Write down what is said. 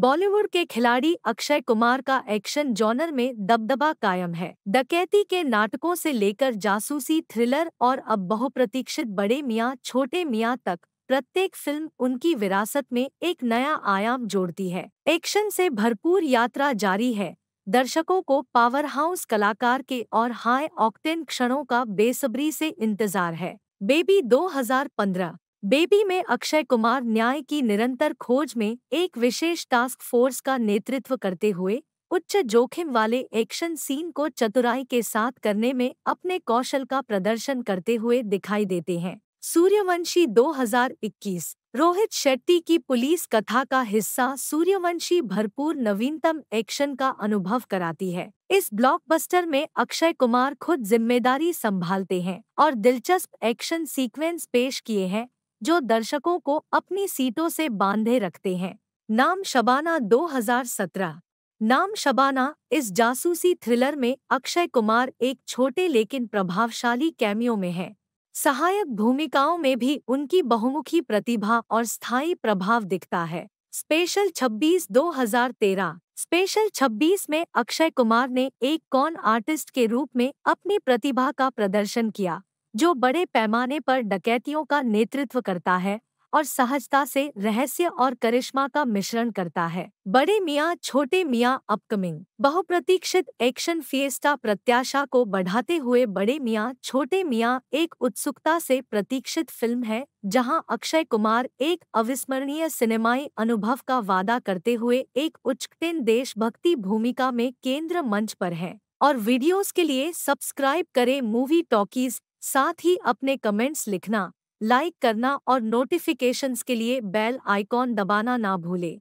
बॉलीवुड के खिलाड़ी अक्षय कुमार का एक्शन जॉनर में दबदबा कायम है डकैती के नाटकों से लेकर जासूसी थ्रिलर और अब बहुप्रतीक्षित बड़े मियाँ छोटे मियाँ तक प्रत्येक फिल्म उनकी विरासत में एक नया आयाम जोड़ती है एक्शन से भरपूर यात्रा जारी है दर्शकों को पावर हाउस कलाकार के और हाई ऑक्टेन क्षणों का बेसब्री से इंतजार है बेबी 2015 बेबी में अक्षय कुमार न्याय की निरंतर खोज में एक विशेष टास्क फोर्स का नेतृत्व करते हुए उच्च जोखिम वाले एक्शन सीन को चतुराई के साथ करने में अपने कौशल का प्रदर्शन करते हुए दिखाई देते हैं सूर्यवंशी 2021 रोहित शेट्टी की पुलिस कथा का हिस्सा सूर्यवंशी भरपूर नवीनतम एक्शन का अनुभव कराती है इस ब्लॉकबस्टर में अक्षय कुमार खुद जिम्मेदारी संभालते हैं और दिलचस्प एक्शन सीक्वेंस पेश किए हैं जो दर्शकों को अपनी सीटों से बांधे रखते हैं नाम शबाना 2017 नाम शबाना इस जासूसी थ्रिलर में अक्षय कुमार एक छोटे लेकिन प्रभावशाली कैमियो में है सहायक भूमिकाओं में भी उनकी बहुमुखी प्रतिभा और स्थायी प्रभाव दिखता है स्पेशल 26 2013 स्पेशल 26 में अक्षय कुमार ने एक कॉन आर्टिस्ट के रूप में अपनी प्रतिभा का प्रदर्शन किया जो बड़े पैमाने पर डकैतियों का नेतृत्व करता है और सहजता से रहस्य और करिश्मा का मिश्रण करता है बड़े मियाँ छोटे मियाँ अपकमिंग बहुप्रतीक्षित एक्शन फिएस्टा प्रत्याशा को बढ़ाते हुए बड़े मियाँ छोटे मियाँ एक उत्सुकता से प्रतीक्षित फिल्म है जहां अक्षय कुमार एक अविस्मरणीय सिनेमाई अनुभव का वादा करते हुए एक उच्चकटिन देशभक्ति भूमिका में केंद्र मंच पर है और वीडियोस के लिए सब्सक्राइब करें मूवी टॉकीज साथ ही अपने कमेंट्स लिखना लाइक करना और नोटिफिकेशंस के लिए बेल आइकॉन दबाना ना भूलें